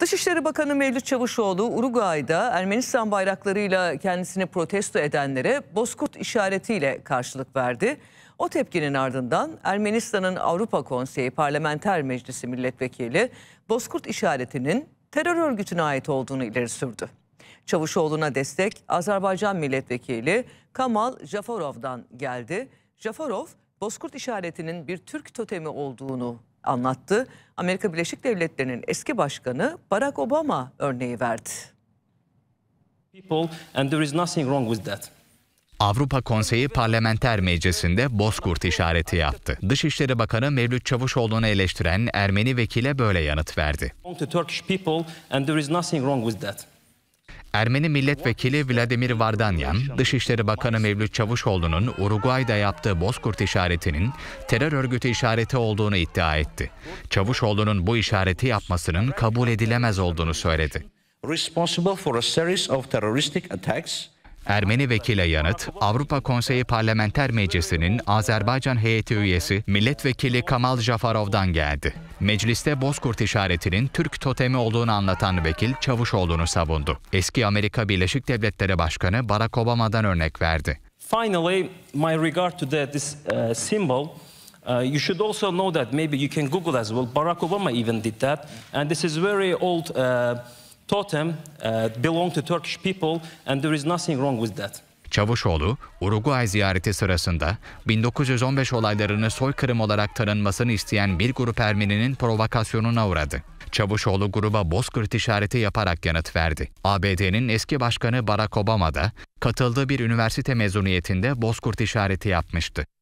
Dışişleri Bakanı Mevlüt Çavuşoğlu Uruguay'da Ermenistan bayraklarıyla kendisini protesto edenlere bozkurt işaretiyle karşılık verdi. O tepkinin ardından Ermenistan'ın Avrupa Konseyi Parlamenter Meclisi Milletvekili bozkurt işaretinin terör örgütüne ait olduğunu ileri sürdü. Çavuşoğlu'na destek Azerbaycan Milletvekili Kamal Jafarov'dan geldi. Jafarov, bozkurt işaretinin bir Türk totemi olduğunu anlattı. Amerika Birleşik Devletleri'nin eski başkanı Barack Obama örneği verdi. Avrupa Konseyi Parlamenter Meclisi'nde bozkurt işareti yaptı. Dışişleri Bakanı Mevlüt Çavuşoğlu'nu eleştiren Ermeni vekile böyle yanıt verdi. Ermeni milletvekili Vladimir Vardanyan, Dışişleri Bakanı Mevlüt Çavuşoğlu'nun Uruguay'da yaptığı Bozkurt işaretinin terör örgütü işareti olduğunu iddia etti. Çavuşoğlu'nun bu işareti yapmasının kabul edilemez olduğunu söyledi. Responsible for a series of terroristic attacks Ermeni vekile yanıt, Avrupa Konseyi Parlamenter Meclisi'nin Azerbaycan heyeti üyesi milletvekili Kamal Jafarov'dan geldi. Mecliste Bozkurt işaretinin Türk totemi olduğunu anlatan vekil Çavuşoğlu'nu savundu. Eski Amerika Birleşik Devletleri Başkanı Barack Obama'dan örnek verdi. Finally, my regard to the, this uh, symbol Uh, you should also know that maybe you can Google as well. Barack Obama even did that, and this is very old uh, totem uh, belong to Turkish people and there is nothing wrong with that. Çavuşoğlu, Uruguay ziyareti sırasında 1915 olaylarını soykırım olarak tanınmasını isteyen bir grup Ermeninin provokasyonuna uğradı. Çavuşoğlu gruba bozkırt işareti yaparak yanıt verdi. ABD'nin eski başkanı Barack Obama da katıldığı bir üniversite mezuniyetinde bozkurt işareti yapmıştı.